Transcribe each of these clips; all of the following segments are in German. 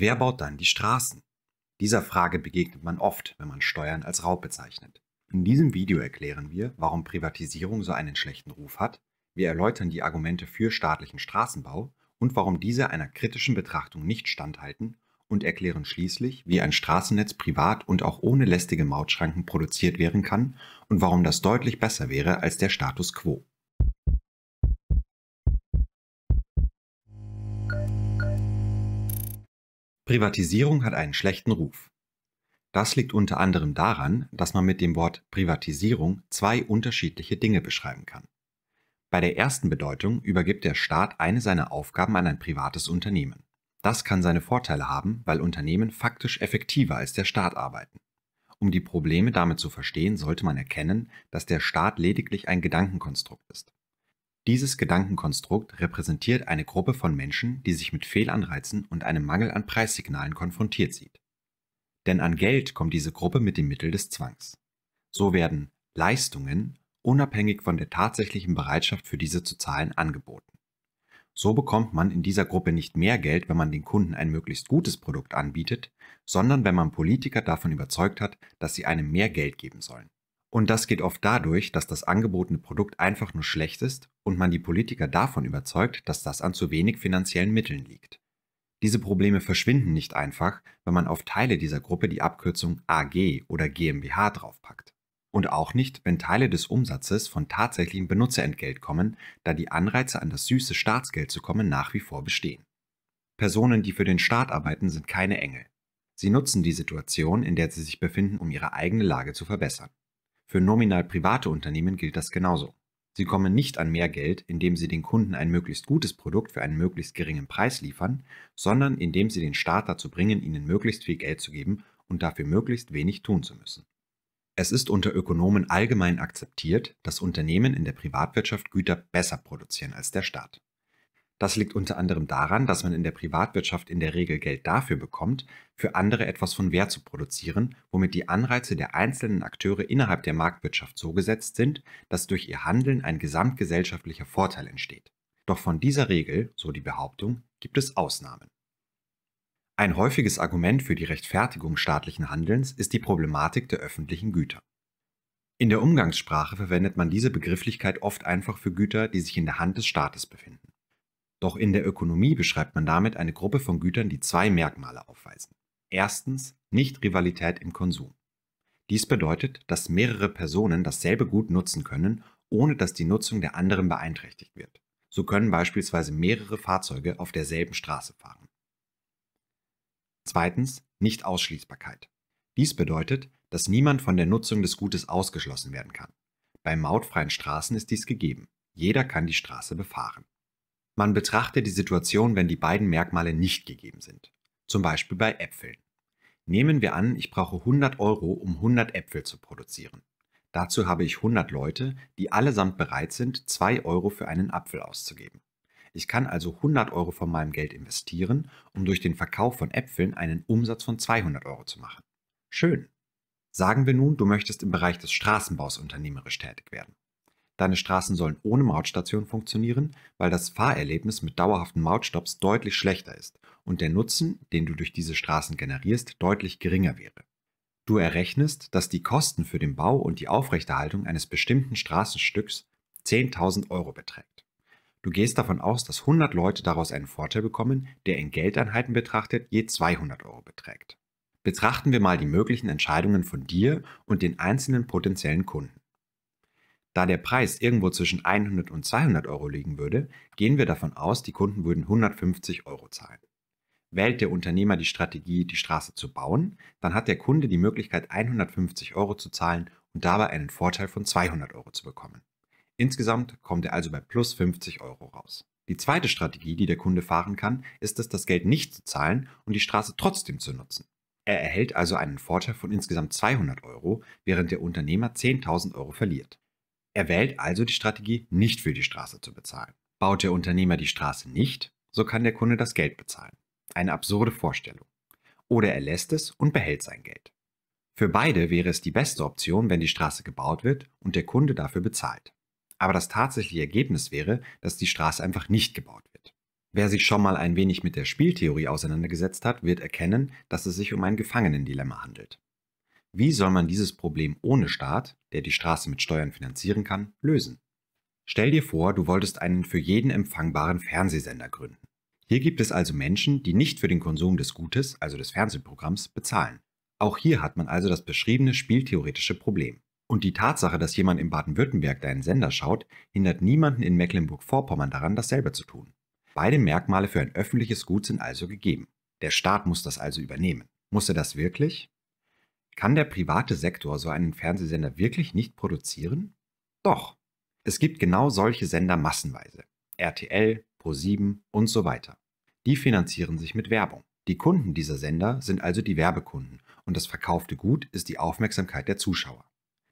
Wer baut dann die Straßen? Dieser Frage begegnet man oft, wenn man Steuern als Raub bezeichnet. In diesem Video erklären wir, warum Privatisierung so einen schlechten Ruf hat, wir erläutern die Argumente für staatlichen Straßenbau und warum diese einer kritischen Betrachtung nicht standhalten und erklären schließlich, wie ein Straßennetz privat und auch ohne lästige Mautschranken produziert werden kann und warum das deutlich besser wäre als der Status quo. Privatisierung hat einen schlechten Ruf. Das liegt unter anderem daran, dass man mit dem Wort Privatisierung zwei unterschiedliche Dinge beschreiben kann. Bei der ersten Bedeutung übergibt der Staat eine seiner Aufgaben an ein privates Unternehmen. Das kann seine Vorteile haben, weil Unternehmen faktisch effektiver als der Staat arbeiten. Um die Probleme damit zu verstehen, sollte man erkennen, dass der Staat lediglich ein Gedankenkonstrukt ist. Dieses Gedankenkonstrukt repräsentiert eine Gruppe von Menschen, die sich mit Fehlanreizen und einem Mangel an Preissignalen konfrontiert sieht. Denn an Geld kommt diese Gruppe mit dem Mittel des Zwangs. So werden Leistungen unabhängig von der tatsächlichen Bereitschaft für diese zu zahlen angeboten. So bekommt man in dieser Gruppe nicht mehr Geld, wenn man den Kunden ein möglichst gutes Produkt anbietet, sondern wenn man Politiker davon überzeugt hat, dass sie einem mehr Geld geben sollen. Und das geht oft dadurch, dass das angebotene Produkt einfach nur schlecht ist und man die Politiker davon überzeugt, dass das an zu wenig finanziellen Mitteln liegt. Diese Probleme verschwinden nicht einfach, wenn man auf Teile dieser Gruppe die Abkürzung AG oder GmbH draufpackt. Und auch nicht, wenn Teile des Umsatzes von tatsächlichem Benutzerentgelt kommen, da die Anreize an das süße Staatsgeld zu kommen nach wie vor bestehen. Personen, die für den Staat arbeiten, sind keine Engel. Sie nutzen die Situation, in der sie sich befinden, um ihre eigene Lage zu verbessern. Für nominal private Unternehmen gilt das genauso. Sie kommen nicht an mehr Geld, indem Sie den Kunden ein möglichst gutes Produkt für einen möglichst geringen Preis liefern, sondern indem Sie den Staat dazu bringen, Ihnen möglichst viel Geld zu geben und dafür möglichst wenig tun zu müssen. Es ist unter Ökonomen allgemein akzeptiert, dass Unternehmen in der Privatwirtschaft Güter besser produzieren als der Staat. Das liegt unter anderem daran, dass man in der Privatwirtschaft in der Regel Geld dafür bekommt, für andere etwas von Wert zu produzieren, womit die Anreize der einzelnen Akteure innerhalb der Marktwirtschaft so gesetzt sind, dass durch ihr Handeln ein gesamtgesellschaftlicher Vorteil entsteht. Doch von dieser Regel, so die Behauptung, gibt es Ausnahmen. Ein häufiges Argument für die Rechtfertigung staatlichen Handelns ist die Problematik der öffentlichen Güter. In der Umgangssprache verwendet man diese Begrifflichkeit oft einfach für Güter, die sich in der Hand des Staates befinden. Doch in der Ökonomie beschreibt man damit eine Gruppe von Gütern, die zwei Merkmale aufweisen. Erstens Nicht-Rivalität im Konsum. Dies bedeutet, dass mehrere Personen dasselbe Gut nutzen können, ohne dass die Nutzung der anderen beeinträchtigt wird. So können beispielsweise mehrere Fahrzeuge auf derselben Straße fahren. Zweitens Nicht-Ausschließbarkeit. Dies bedeutet, dass niemand von der Nutzung des Gutes ausgeschlossen werden kann. Bei mautfreien Straßen ist dies gegeben. Jeder kann die Straße befahren. Man betrachte die Situation, wenn die beiden Merkmale nicht gegeben sind. Zum Beispiel bei Äpfeln. Nehmen wir an, ich brauche 100 Euro, um 100 Äpfel zu produzieren. Dazu habe ich 100 Leute, die allesamt bereit sind, 2 Euro für einen Apfel auszugeben. Ich kann also 100 Euro von meinem Geld investieren, um durch den Verkauf von Äpfeln einen Umsatz von 200 Euro zu machen. Schön. Sagen wir nun, du möchtest im Bereich des Straßenbaus unternehmerisch tätig werden. Deine Straßen sollen ohne Mautstation funktionieren, weil das Fahrerlebnis mit dauerhaften Mautstops deutlich schlechter ist und der Nutzen, den du durch diese Straßen generierst, deutlich geringer wäre. Du errechnest, dass die Kosten für den Bau und die Aufrechterhaltung eines bestimmten Straßenstücks 10.000 Euro beträgt. Du gehst davon aus, dass 100 Leute daraus einen Vorteil bekommen, der in Geldeinheiten betrachtet je 200 Euro beträgt. Betrachten wir mal die möglichen Entscheidungen von dir und den einzelnen potenziellen Kunden. Da der Preis irgendwo zwischen 100 und 200 Euro liegen würde, gehen wir davon aus, die Kunden würden 150 Euro zahlen. Wählt der Unternehmer die Strategie, die Straße zu bauen, dann hat der Kunde die Möglichkeit, 150 Euro zu zahlen und dabei einen Vorteil von 200 Euro zu bekommen. Insgesamt kommt er also bei plus 50 Euro raus. Die zweite Strategie, die der Kunde fahren kann, ist es, das Geld nicht zu zahlen und die Straße trotzdem zu nutzen. Er erhält also einen Vorteil von insgesamt 200 Euro, während der Unternehmer 10.000 Euro verliert. Er wählt also die Strategie, nicht für die Straße zu bezahlen. Baut der Unternehmer die Straße nicht, so kann der Kunde das Geld bezahlen. Eine absurde Vorstellung. Oder er lässt es und behält sein Geld. Für beide wäre es die beste Option, wenn die Straße gebaut wird und der Kunde dafür bezahlt. Aber das tatsächliche Ergebnis wäre, dass die Straße einfach nicht gebaut wird. Wer sich schon mal ein wenig mit der Spieltheorie auseinandergesetzt hat, wird erkennen, dass es sich um ein Gefangenendilemma handelt. Wie soll man dieses Problem ohne Staat, der die Straße mit Steuern finanzieren kann, lösen? Stell dir vor, du wolltest einen für jeden empfangbaren Fernsehsender gründen. Hier gibt es also Menschen, die nicht für den Konsum des Gutes, also des Fernsehprogramms, bezahlen. Auch hier hat man also das beschriebene spieltheoretische Problem. Und die Tatsache, dass jemand in Baden-Württemberg deinen Sender schaut, hindert niemanden in Mecklenburg-Vorpommern daran, dasselbe zu tun. Beide Merkmale für ein öffentliches Gut sind also gegeben. Der Staat muss das also übernehmen. Muss er das wirklich? Kann der private Sektor so einen Fernsehsender wirklich nicht produzieren? Doch. Es gibt genau solche Sender massenweise. RTL, ProSieben und so weiter. Die finanzieren sich mit Werbung. Die Kunden dieser Sender sind also die Werbekunden und das verkaufte Gut ist die Aufmerksamkeit der Zuschauer.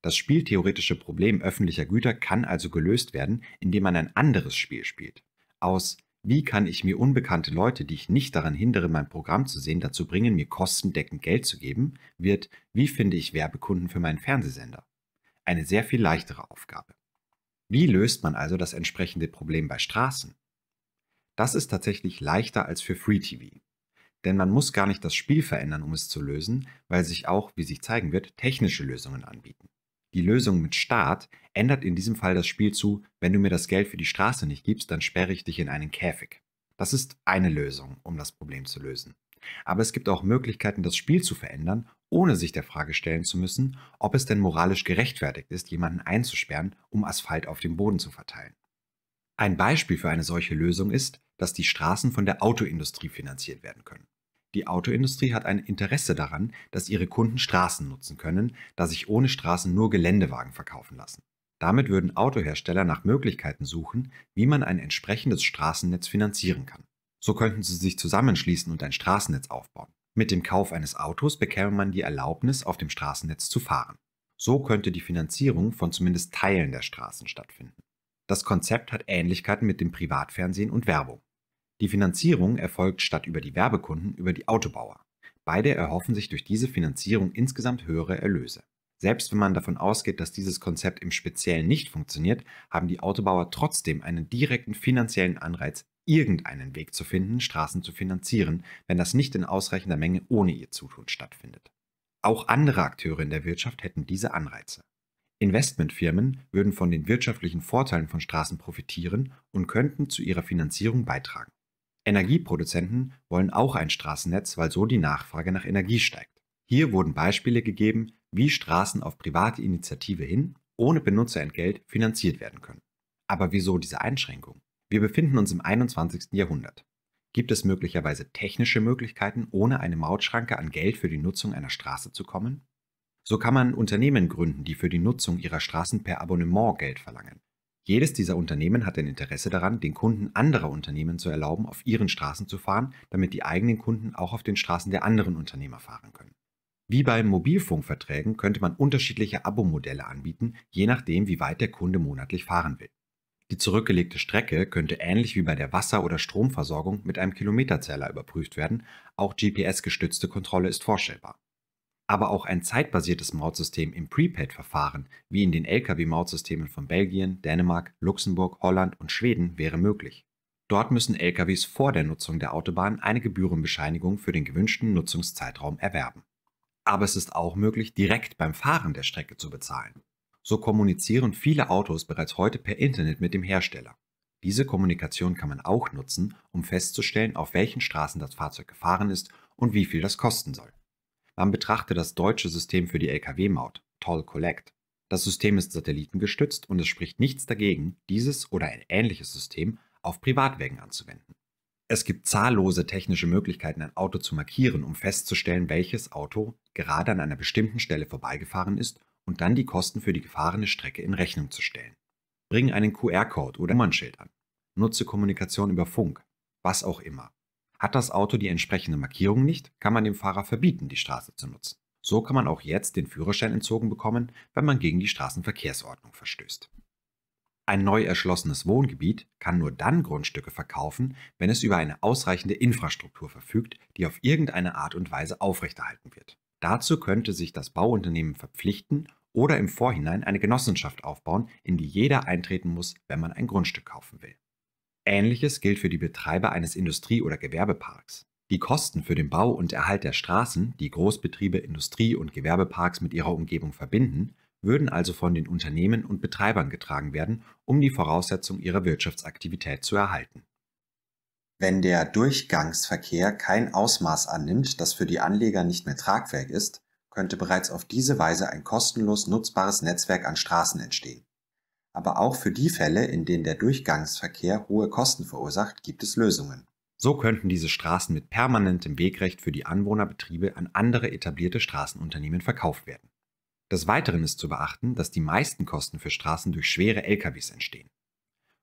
Das spieltheoretische Problem öffentlicher Güter kann also gelöst werden, indem man ein anderes Spiel spielt. Aus wie kann ich mir unbekannte Leute, die ich nicht daran hindere, mein Programm zu sehen, dazu bringen, mir kostendeckend Geld zu geben, wird Wie finde ich Werbekunden für meinen Fernsehsender? Eine sehr viel leichtere Aufgabe. Wie löst man also das entsprechende Problem bei Straßen? Das ist tatsächlich leichter als für Free TV. Denn man muss gar nicht das Spiel verändern, um es zu lösen, weil sich auch, wie sich zeigen wird, technische Lösungen anbieten die Lösung mit Staat ändert in diesem Fall das Spiel zu, wenn du mir das Geld für die Straße nicht gibst, dann sperre ich dich in einen Käfig. Das ist eine Lösung, um das Problem zu lösen. Aber es gibt auch Möglichkeiten, das Spiel zu verändern, ohne sich der Frage stellen zu müssen, ob es denn moralisch gerechtfertigt ist, jemanden einzusperren, um Asphalt auf dem Boden zu verteilen. Ein Beispiel für eine solche Lösung ist, dass die Straßen von der Autoindustrie finanziert werden können. Die Autoindustrie hat ein Interesse daran, dass ihre Kunden Straßen nutzen können, da sich ohne Straßen nur Geländewagen verkaufen lassen. Damit würden Autohersteller nach Möglichkeiten suchen, wie man ein entsprechendes Straßennetz finanzieren kann. So könnten sie sich zusammenschließen und ein Straßennetz aufbauen. Mit dem Kauf eines Autos bekäme man die Erlaubnis, auf dem Straßennetz zu fahren. So könnte die Finanzierung von zumindest Teilen der Straßen stattfinden. Das Konzept hat Ähnlichkeiten mit dem Privatfernsehen und Werbung. Die Finanzierung erfolgt statt über die Werbekunden über die Autobauer. Beide erhoffen sich durch diese Finanzierung insgesamt höhere Erlöse. Selbst wenn man davon ausgeht, dass dieses Konzept im Speziellen nicht funktioniert, haben die Autobauer trotzdem einen direkten finanziellen Anreiz, irgendeinen Weg zu finden, Straßen zu finanzieren, wenn das nicht in ausreichender Menge ohne ihr Zutun stattfindet. Auch andere Akteure in der Wirtschaft hätten diese Anreize. Investmentfirmen würden von den wirtschaftlichen Vorteilen von Straßen profitieren und könnten zu ihrer Finanzierung beitragen. Energieproduzenten wollen auch ein Straßennetz, weil so die Nachfrage nach Energie steigt. Hier wurden Beispiele gegeben, wie Straßen auf private Initiative hin ohne Benutzerentgelt finanziert werden können. Aber wieso diese Einschränkung? Wir befinden uns im 21. Jahrhundert. Gibt es möglicherweise technische Möglichkeiten, ohne eine Mautschranke an Geld für die Nutzung einer Straße zu kommen? So kann man Unternehmen gründen, die für die Nutzung ihrer Straßen per Abonnement Geld verlangen. Jedes dieser Unternehmen hat ein Interesse daran, den Kunden anderer Unternehmen zu erlauben, auf ihren Straßen zu fahren, damit die eigenen Kunden auch auf den Straßen der anderen Unternehmer fahren können. Wie bei Mobilfunkverträgen könnte man unterschiedliche Abo-Modelle anbieten, je nachdem, wie weit der Kunde monatlich fahren will. Die zurückgelegte Strecke könnte ähnlich wie bei der Wasser- oder Stromversorgung mit einem Kilometerzähler überprüft werden, auch GPS-gestützte Kontrolle ist vorstellbar aber auch ein zeitbasiertes Mautsystem im Prepaid-Verfahren, wie in den Lkw-Mautsystemen von Belgien, Dänemark, Luxemburg, Holland und Schweden, wäre möglich. Dort müssen Lkws vor der Nutzung der Autobahn eine Gebührenbescheinigung für den gewünschten Nutzungszeitraum erwerben. Aber es ist auch möglich, direkt beim Fahren der Strecke zu bezahlen. So kommunizieren viele Autos bereits heute per Internet mit dem Hersteller. Diese Kommunikation kann man auch nutzen, um festzustellen, auf welchen Straßen das Fahrzeug gefahren ist und wie viel das kosten soll. Man betrachte das deutsche System für die Lkw-Maut, Toll Collect. Das System ist satellitengestützt und es spricht nichts dagegen, dieses oder ein ähnliches System auf Privatwägen anzuwenden. Es gibt zahllose technische Möglichkeiten, ein Auto zu markieren, um festzustellen, welches Auto gerade an einer bestimmten Stelle vorbeigefahren ist und dann die Kosten für die gefahrene Strecke in Rechnung zu stellen. Bring einen QR-Code oder Nummernschild an. Nutze Kommunikation über Funk, was auch immer. Hat das Auto die entsprechende Markierung nicht, kann man dem Fahrer verbieten, die Straße zu nutzen. So kann man auch jetzt den Führerschein entzogen bekommen, wenn man gegen die Straßenverkehrsordnung verstößt. Ein neu erschlossenes Wohngebiet kann nur dann Grundstücke verkaufen, wenn es über eine ausreichende Infrastruktur verfügt, die auf irgendeine Art und Weise aufrechterhalten wird. Dazu könnte sich das Bauunternehmen verpflichten oder im Vorhinein eine Genossenschaft aufbauen, in die jeder eintreten muss, wenn man ein Grundstück kaufen will. Ähnliches gilt für die Betreiber eines Industrie- oder Gewerbeparks. Die Kosten für den Bau und Erhalt der Straßen, die Großbetriebe, Industrie- und Gewerbeparks mit ihrer Umgebung verbinden, würden also von den Unternehmen und Betreibern getragen werden, um die Voraussetzung ihrer Wirtschaftsaktivität zu erhalten. Wenn der Durchgangsverkehr kein Ausmaß annimmt, das für die Anleger nicht mehr tragfähig ist, könnte bereits auf diese Weise ein kostenlos nutzbares Netzwerk an Straßen entstehen. Aber auch für die Fälle, in denen der Durchgangsverkehr hohe Kosten verursacht, gibt es Lösungen. So könnten diese Straßen mit permanentem Wegrecht für die Anwohnerbetriebe an andere etablierte Straßenunternehmen verkauft werden. Des Weiteren ist zu beachten, dass die meisten Kosten für Straßen durch schwere LKWs entstehen.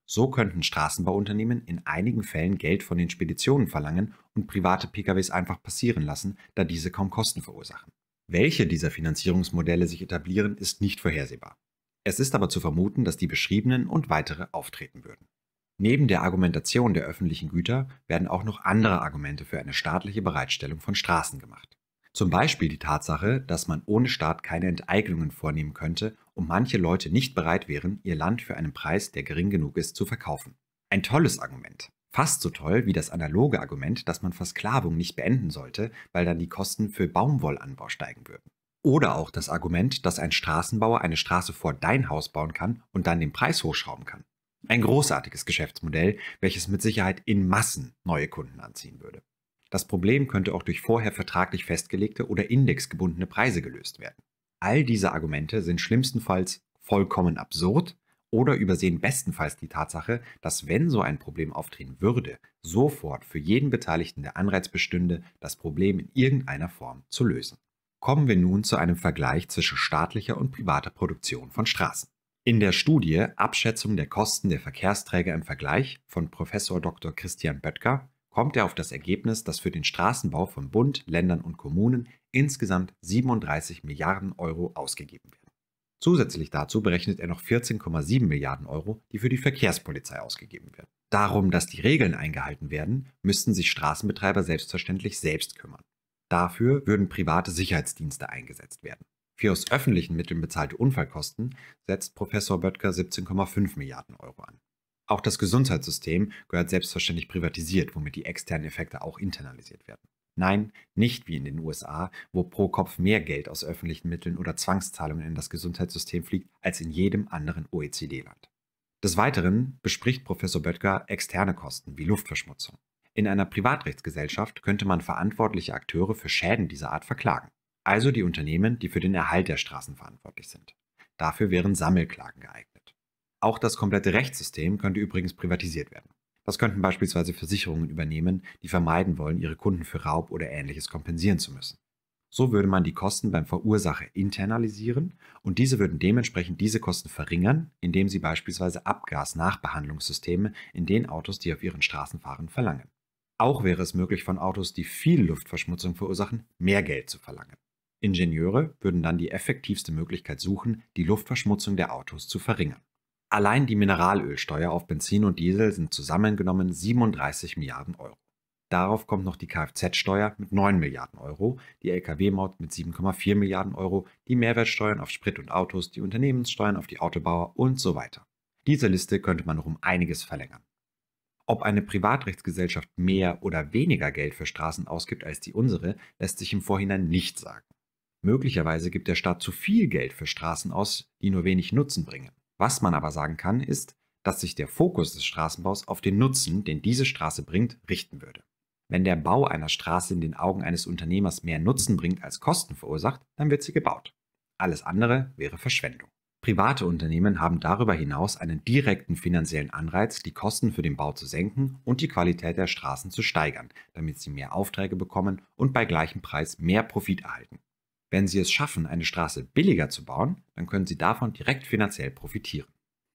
So könnten Straßenbauunternehmen in einigen Fällen Geld von den Speditionen verlangen und private PKWs einfach passieren lassen, da diese kaum Kosten verursachen. Welche dieser Finanzierungsmodelle sich etablieren, ist nicht vorhersehbar. Es ist aber zu vermuten, dass die beschriebenen und weitere auftreten würden. Neben der Argumentation der öffentlichen Güter werden auch noch andere Argumente für eine staatliche Bereitstellung von Straßen gemacht. Zum Beispiel die Tatsache, dass man ohne Staat keine Enteignungen vornehmen könnte und manche Leute nicht bereit wären, ihr Land für einen Preis, der gering genug ist, zu verkaufen. Ein tolles Argument. Fast so toll wie das analoge Argument, dass man Versklavung nicht beenden sollte, weil dann die Kosten für Baumwollanbau steigen würden. Oder auch das Argument, dass ein Straßenbauer eine Straße vor dein Haus bauen kann und dann den Preis hochschrauben kann. Ein großartiges Geschäftsmodell, welches mit Sicherheit in Massen neue Kunden anziehen würde. Das Problem könnte auch durch vorher vertraglich festgelegte oder indexgebundene Preise gelöst werden. All diese Argumente sind schlimmstenfalls vollkommen absurd oder übersehen bestenfalls die Tatsache, dass wenn so ein Problem auftreten würde, sofort für jeden Beteiligten der Anreiz bestünde, das Problem in irgendeiner Form zu lösen kommen wir nun zu einem Vergleich zwischen staatlicher und privater Produktion von Straßen. In der Studie Abschätzung der Kosten der Verkehrsträger im Vergleich von Prof. Dr. Christian Böttger kommt er auf das Ergebnis, dass für den Straßenbau von Bund, Ländern und Kommunen insgesamt 37 Milliarden Euro ausgegeben werden. Zusätzlich dazu berechnet er noch 14,7 Milliarden Euro, die für die Verkehrspolizei ausgegeben werden. Darum, dass die Regeln eingehalten werden, müssten sich Straßenbetreiber selbstverständlich selbst kümmern. Dafür würden private Sicherheitsdienste eingesetzt werden. Für aus öffentlichen Mitteln bezahlte Unfallkosten setzt Professor Böttger 17,5 Milliarden Euro an. Auch das Gesundheitssystem gehört selbstverständlich privatisiert, womit die externen Effekte auch internalisiert werden. Nein, nicht wie in den USA, wo pro Kopf mehr Geld aus öffentlichen Mitteln oder Zwangszahlungen in das Gesundheitssystem fliegt als in jedem anderen OECD-Land. Des Weiteren bespricht Professor Böttger externe Kosten wie Luftverschmutzung. In einer Privatrechtsgesellschaft könnte man verantwortliche Akteure für Schäden dieser Art verklagen, also die Unternehmen, die für den Erhalt der Straßen verantwortlich sind. Dafür wären Sammelklagen geeignet. Auch das komplette Rechtssystem könnte übrigens privatisiert werden. Das könnten beispielsweise Versicherungen übernehmen, die vermeiden wollen, ihre Kunden für Raub oder ähnliches kompensieren zu müssen. So würde man die Kosten beim Verursacher internalisieren und diese würden dementsprechend diese Kosten verringern, indem sie beispielsweise Abgasnachbehandlungssysteme in den Autos, die auf ihren Straßen fahren, verlangen. Auch wäre es möglich, von Autos, die viel Luftverschmutzung verursachen, mehr Geld zu verlangen. Ingenieure würden dann die effektivste Möglichkeit suchen, die Luftverschmutzung der Autos zu verringern. Allein die Mineralölsteuer auf Benzin und Diesel sind zusammengenommen 37 Milliarden Euro. Darauf kommt noch die Kfz-Steuer mit 9 Milliarden Euro, die Lkw-Maut mit 7,4 Milliarden Euro, die Mehrwertsteuern auf Sprit und Autos, die Unternehmenssteuern auf die Autobauer und so weiter. Diese Liste könnte man noch um einiges verlängern. Ob eine Privatrechtsgesellschaft mehr oder weniger Geld für Straßen ausgibt als die unsere, lässt sich im Vorhinein nicht sagen. Möglicherweise gibt der Staat zu viel Geld für Straßen aus, die nur wenig Nutzen bringen. Was man aber sagen kann, ist, dass sich der Fokus des Straßenbaus auf den Nutzen, den diese Straße bringt, richten würde. Wenn der Bau einer Straße in den Augen eines Unternehmers mehr Nutzen bringt als Kosten verursacht, dann wird sie gebaut. Alles andere wäre Verschwendung. Private Unternehmen haben darüber hinaus einen direkten finanziellen Anreiz, die Kosten für den Bau zu senken und die Qualität der Straßen zu steigern, damit sie mehr Aufträge bekommen und bei gleichem Preis mehr Profit erhalten. Wenn sie es schaffen, eine Straße billiger zu bauen, dann können sie davon direkt finanziell profitieren.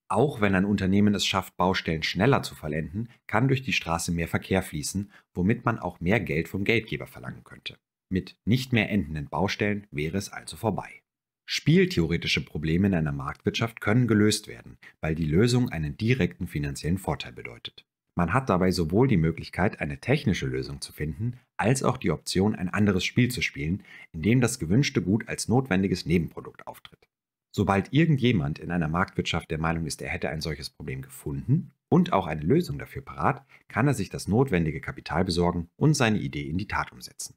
Auch wenn ein Unternehmen es schafft, Baustellen schneller zu vollenden, kann durch die Straße mehr Verkehr fließen, womit man auch mehr Geld vom Geldgeber verlangen könnte. Mit nicht mehr endenden Baustellen wäre es also vorbei. Spieltheoretische Probleme in einer Marktwirtschaft können gelöst werden, weil die Lösung einen direkten finanziellen Vorteil bedeutet. Man hat dabei sowohl die Möglichkeit, eine technische Lösung zu finden, als auch die Option, ein anderes Spiel zu spielen, in dem das gewünschte Gut als notwendiges Nebenprodukt auftritt. Sobald irgendjemand in einer Marktwirtschaft der Meinung ist, er hätte ein solches Problem gefunden und auch eine Lösung dafür parat, kann er sich das notwendige Kapital besorgen und seine Idee in die Tat umsetzen.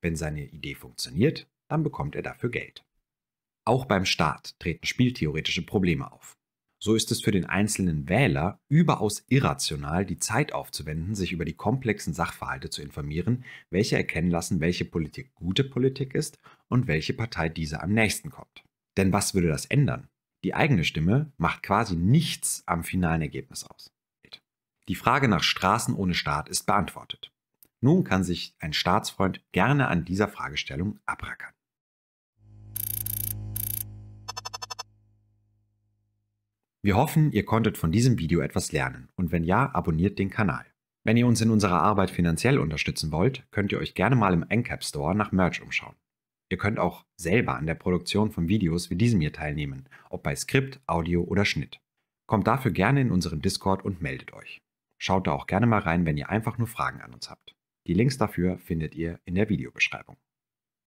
Wenn seine Idee funktioniert, dann bekommt er dafür Geld. Auch beim Staat treten spieltheoretische Probleme auf. So ist es für den einzelnen Wähler überaus irrational, die Zeit aufzuwenden, sich über die komplexen Sachverhalte zu informieren, welche erkennen lassen, welche Politik gute Politik ist und welche Partei dieser am nächsten kommt. Denn was würde das ändern? Die eigene Stimme macht quasi nichts am finalen Ergebnis aus. Die Frage nach Straßen ohne Staat ist beantwortet. Nun kann sich ein Staatsfreund gerne an dieser Fragestellung abrackern. Wir hoffen, ihr konntet von diesem Video etwas lernen und wenn ja, abonniert den Kanal. Wenn ihr uns in unserer Arbeit finanziell unterstützen wollt, könnt ihr euch gerne mal im Encap Store nach Merch umschauen. Ihr könnt auch selber an der Produktion von Videos wie diesem hier teilnehmen, ob bei Skript, Audio oder Schnitt. Kommt dafür gerne in unseren Discord und meldet euch. Schaut da auch gerne mal rein, wenn ihr einfach nur Fragen an uns habt. Die Links dafür findet ihr in der Videobeschreibung.